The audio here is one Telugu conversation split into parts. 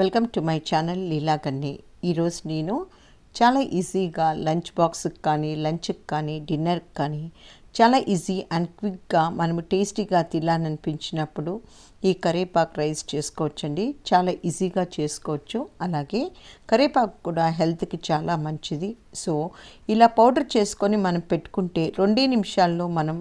వెల్కమ్ టు మై ఛానల్ కన్ని ఈరోజు నేను చాలా ఈజీగా లంచ్ బాక్స్కి కానీ లంచ్కి కానీ డిన్నర్కి కానీ చాలా ఈజీ అండ్ క్విక్గా మనము టేస్టీగా తినాలనిపించినప్పుడు ఈ కరేపాకు రైస్ చేసుకోవచ్చండి చాలా ఈజీగా చేసుకోవచ్చు అలాగే కరేపాకు కూడా హెల్త్కి చాలా మంచిది సో ఇలా పౌడర్ చేసుకొని మనం పెట్టుకుంటే రెండే నిమిషాల్లో మనం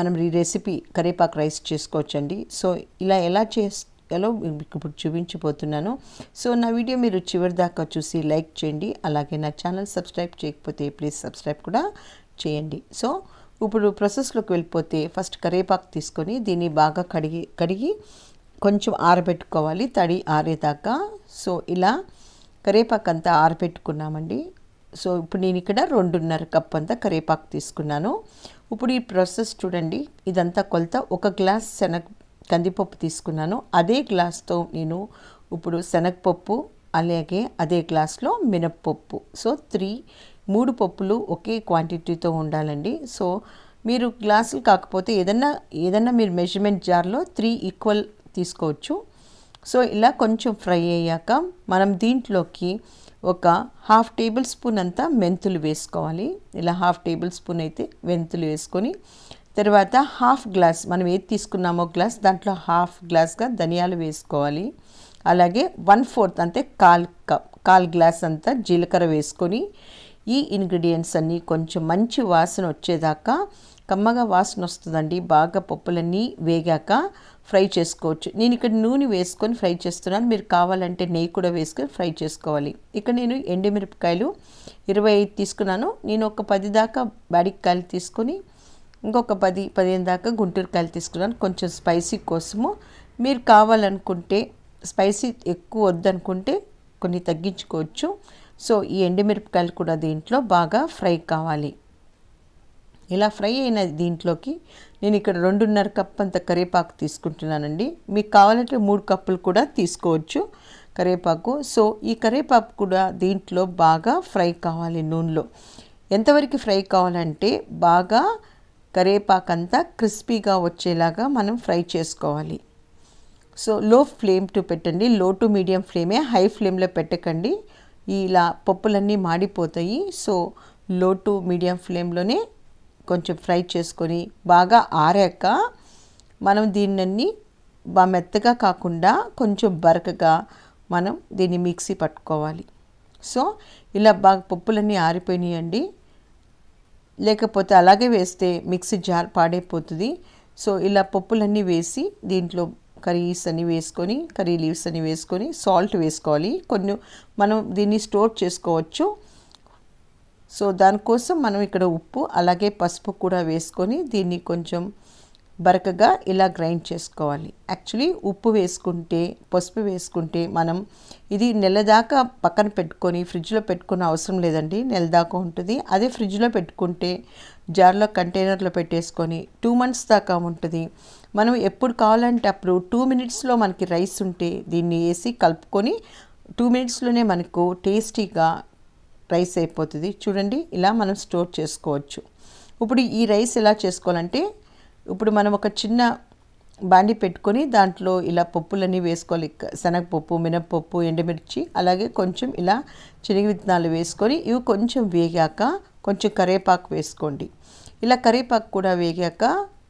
మనం ఈ రెసిపీ కరేపాకు రైస్ చేసుకోవచ్చండి సో ఇలా ఎలా చేస్తే జాబితాలో మీకు ఇప్పుడు చూపించిపోతున్నాను సో నా వీడియో మీరు చివరి దాకా చూసి లైక్ చేయండి అలాగే నా ఛానల్ సబ్స్క్రైబ్ చేయకపోతే ప్లీజ్ సబ్స్క్రైబ్ కూడా చేయండి సో ఇప్పుడు ప్రాసెస్లోకి వెళ్ళిపోతే ఫస్ట్ కరేపాకు తీసుకొని దీన్ని బాగా కడిగి కడిగి కొంచెం ఆరబెట్టుకోవాలి తడి ఆరేదాకా సో ఇలా కరేపాకు అంతా ఆరబెట్టుకున్నామండి సో ఇప్పుడు నేను ఇక్కడ రెండున్నర కప్ అంతా కరేపాకు తీసుకున్నాను ఇప్పుడు ఈ ప్రాసెస్ చూడండి ఇదంతా కొలత ఒక గ్లాస్ శనగ కందిపప్పు తీసుకున్నాను అదే గ్లాస్తో నేను ఇప్పుడు శనగపప్పు అలాగే అదే గ్లాస్లో మినప్పప్పు సో త్రీ మూడు పప్పులు ఒకే క్వాంటిటీతో ఉండాలండి సో మీరు గ్లాసులు కాకపోతే ఏదన్నా ఏదన్నా మీరు మెజర్మెంట్ జార్లో త్రీ ఈక్వల్ తీసుకోవచ్చు సో ఇలా కొంచెం ఫ్రై అయ్యాక మనం దీంట్లోకి ఒక హాఫ్ టేబుల్ స్పూన్ అంతా మెంతులు వేసుకోవాలి ఇలా హాఫ్ టేబుల్ స్పూన్ అయితే మెంతులు వేసుకొని తర్వాత హాఫ్ గ్లాస్ మనం ఏది తీసుకున్నామో గ్లాస్ దాంట్లో హాఫ్ గ్లాస్గా ధనియాలు వేసుకోవాలి అలాగే వన్ ఫోర్త్ అంటే కాల్ కప్ కాల్ గ్లాస్ అంతా జీలకర్ర వేసుకొని ఈ ఇంగ్రీడియంట్స్ అన్నీ కొంచెం మంచి వాసన వచ్చేదాకా కమ్మగా వాసన వస్తుందండి బాగా పప్పులన్నీ వేగాక ఫ్రై చేసుకోవచ్చు నేను ఇక్కడ నూనె వేసుకొని ఫ్రై చేస్తున్నాను మీరు కావాలంటే నెయ్యి కూడా వేసుకొని ఫ్రై చేసుకోవాలి ఇక్కడ నేను ఎండుమిరపకాయలు ఇరవై ఐదు తీసుకున్నాను నేను ఒక పది దాకా బాడికాయలు తీసుకొని ఇంకొక పది పదిహేను దాకా గుంటూరు కాయలు తీసుకున్నాను కొంచెం స్పైసీ కోసము మీరు కావాలనుకుంటే స్పైసీ ఎక్కువ వద్దనుకుంటే కొన్ని తగ్గించుకోవచ్చు సో ఈ ఎండుమిరపకాయలు కూడా దీంట్లో బాగా ఫ్రై కావాలి ఇలా ఫ్రై అయిన దీంట్లోకి నేను ఇక్కడ రెండున్నర కప్ అంత కరివేపాకు తీసుకుంటున్నానండి మీకు కావాలంటే మూడు కప్పులు కూడా తీసుకోవచ్చు కరివేపాకు సో ఈ కరివేపాకు కూడా దీంట్లో బాగా ఫ్రై కావాలి నూనెలో ఎంతవరకు ఫ్రై కావాలంటే బాగా కరేపాకంతా క్రిస్పీగా వచ్చేలాగా మనం ఫ్రై చేసుకోవాలి సో లో ఫ్లేమ్ టు పెట్టండి లో టు మీడియం ఫ్లేమే హై ఫ్లేమ్లో పెట్టకండి ఇలా పప్పులన్నీ మాడిపోతాయి సో లో టు మీడియం ఫ్లేమ్లోనే కొంచెం ఫ్రై చేసుకొని బాగా ఆరాక మనం దీన్ని బాగా మెత్తగా కాకుండా కొంచెం బరకగా మనం దీన్ని మిక్సీ పట్టుకోవాలి సో ఇలా బాగా పప్పులన్నీ ఆరిపోయినాయండి లేకపోతే అలాగే వేస్తే మిక్సీ జార్ పాడైపోతుంది సో ఇలా పప్పులన్నీ వేసి దీంట్లో కర్రీస్ అన్ని వేసుకొని కర్రీ లీవ్స్ అన్ని వేసుకొని సాల్ట్ వేసుకోవాలి కొన్ని మనం దీన్ని స్టోర్ చేసుకోవచ్చు సో దానికోసం మనం ఇక్కడ ఉప్పు అలాగే పసుపు కూడా వేసుకొని దీన్ని కొంచెం బరకగా ఇలా గ్రైండ్ చేసుకోవాలి యాక్చువల్లీ ఉప్పు వేసుకుంటే పసుపు వేసుకుంటే మనం ఇది నెల దాకా పక్కన పెట్టుకొని ఫ్రిడ్జ్లో పెట్టుకున్న అవసరం లేదండి నెల దాకా ఉంటుంది అదే ఫ్రిడ్జ్లో పెట్టుకుంటే జార్లో కంటైనర్లో పెట్టేసుకొని టూ మంత్స్ దాకా ఉంటుంది మనం ఎప్పుడు కావాలంటే అప్పుడు టూ మినిట్స్లో మనకి రైస్ ఉంటే దీన్ని వేసి కలుపుకొని టూ మినిట్స్లోనే మనకు టేస్టీగా రైస్ అయిపోతుంది చూడండి ఇలా మనం స్టోర్ చేసుకోవచ్చు ఇప్పుడు ఈ రైస్ ఎలా చేసుకోవాలంటే ఇప్పుడు మనం ఒక చిన్న బాండి పెట్టుకొని దాంట్లో ఇలా పప్పులన్నీ వేసుకోవాలి శనగపప్పు మినప్పప్పు ఎండుమిర్చి అలాగే కొంచెం ఇలా చిరిగి విత్తనాలు వేసుకొని ఇవి కొంచెం వేగాక కొంచెం కరేపాకు వేసుకోండి ఇలా కరేపాకు కూడా వేగాక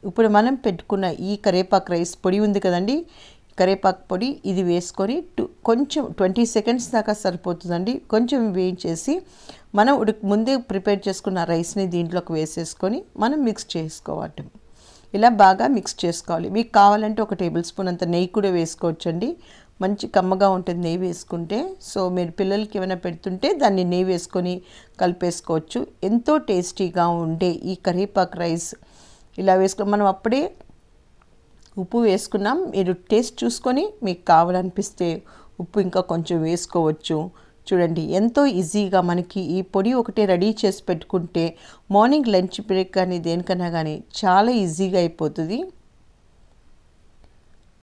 ఇప్పుడు మనం పెట్టుకున్న ఈ కరేపాకు రైస్ పొడి ఉంది కదండి కరేపాకు పొడి ఇది వేసుకొని కొంచెం ట్వంటీ సెకండ్స్ దాకా సరిపోతుందండి కొంచెం వేయించేసి మనం ఉడి ముందే ప్రిపేర్ చేసుకున్న రైస్ని దీంట్లోకి వేసేసుకొని మనం మిక్స్ చేసుకోవటం ఇలా బాగా మిక్స్ చేసుకోవాలి మీకు కావాలంటే ఒక టేబుల్ స్పూన్ అంత నెయ్యి కూడా వేసుకోవచ్చండి మంచి కమ్మగా ఉంటుంది నెయ్యి వేసుకుంటే సో మీరు పిల్లలకి ఏమైనా పెడుతుంటే దాన్ని నెయ్యి వేసుకొని కలిపేసుకోవచ్చు ఎంతో టేస్టీగా ఉండే ఈ కర్రీపాక్ రైస్ ఇలా వేసుకో మనం అప్పుడే ఉప్పు వేసుకున్నాం మీరు టేస్ట్ చూసుకొని మీకు కావాలనిపిస్తే ఉప్పు ఇంకా కొంచెం వేసుకోవచ్చు చూడండి ఎంతో ఈజీగా మనకి ఈ పొడి ఒకటే రెడీ చేసి పెట్టుకుంటే మార్నింగ్ లంచ్ బ్రేక్ కానీ దేనికన్నా కానీ చాలా ఈజీగా అయిపోతుంది